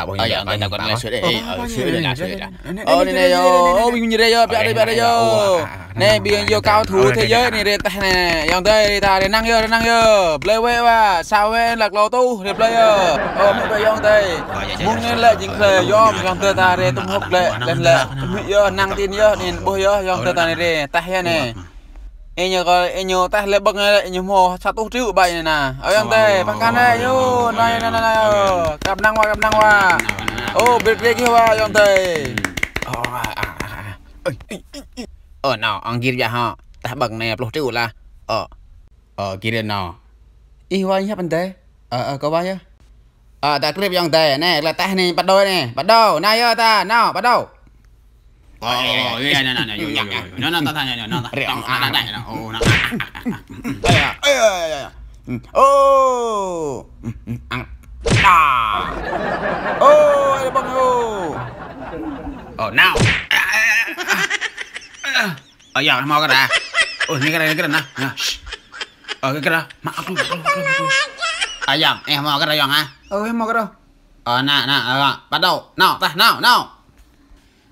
tak boleh. Oh, ya, tak kau sudah. Eh, sudah, sudah. Oh, ni đây yo, bình như đây yo, bia đây bia đây yo. Nè, ờ, bình yo ờ, ờ, cao thủ thế giới này đây ta nè, dòng đây ta để năng yo, năng yo. Play way wa, sao way lạc lô tu, để play yo. Ờ, mình bây dòng đây. Dạ, dạ, dạ, Muốn nên lệ chính lệ yo, dòng đây ta để ừ, tung hộp lệ, lên lệ. Yo, năng tin yo, nên bôi yo, dòng đây ta này đây, ta he nè anh anh ta lấy bông này lebeng enyo sao satu triệu bay này nè ở em teh ờ, pakan ờ, ờ, này nyu này này này cặp năng hoa cặp năng hoa ô biết biết kia hoa em teh ờ nào anh kia vậy ha ta bằng này lúc triệu là ờ ờ kia đây nào y hoa nhá bên teh ờ ờ có bao nhiêu ờ ta clip em teh nè là ta này bắt đầu nè bắt đầu này ta nào bắt đầu Oh, yeah ang ah. Oh, ano bang oh? Oh, now. Oh, yeah, mau kada. Oh, ini kada, ini kada nah. Oh, ini kada. Mak aku. Ayam, eh mau kada yang ah. Oh, mau kada. Oh, nah, nah, bắt đầu. Nào, ta, nào, nào.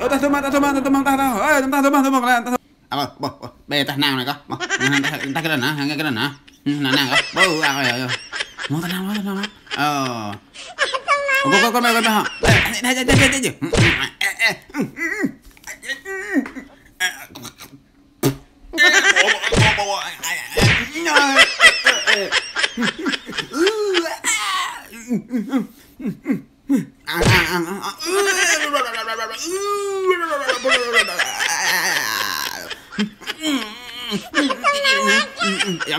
Ờ, ta thôi mà, ta thôi mà, ta thôi mà, ta thôi. Ê, ta thôi mà, thôi mà, ta thôi. À, bơ, bơ, bê ta nào này có. Bơ, ta cái đần hả? Cái đần hả? Nào nào có. Bơ, à rồi. Mau ta nào, ta nào. Ờ. Con con con con hả? Đây đây đây đây. Ah, ah, ah, ah.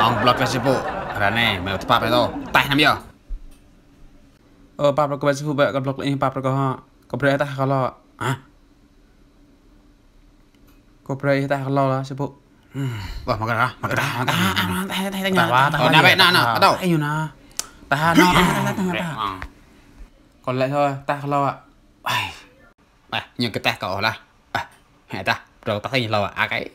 อังบล็อกเฟซบุ๊กแน้วเนี่ยมาถ้าไปโตแต่ทำยี่เออป้าบล็อกเฟซบุ๊กแบบกับบล็อกเองป้าบล็อกก็ฮะก็เพื่อแต่เขาล่ะฮะก็เาื่อแต่เขาล่ะเฟซาุ๊กว่ามากระด้ามากระด้ามากระด้าแต่ว่าแต่ว่าเนี่ยไปนาาอ่ะเอาอยู่นะแา่ฮะนอาแต่ฮะแต่ฮะก่อนเลยาถอะแต่เขาาล่ะไปไปาังกระแตกก่อนละไปแา่ rồi tao thấy lâu à, à cái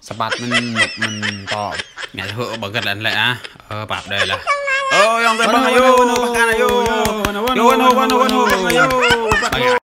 sắp mình một mình to mẹ hựa bằng gần lần lại à, ờ bạt đây là ôi ông yêu, yêu đây bằng ayo bằng ayo yo no no no no bằng ayo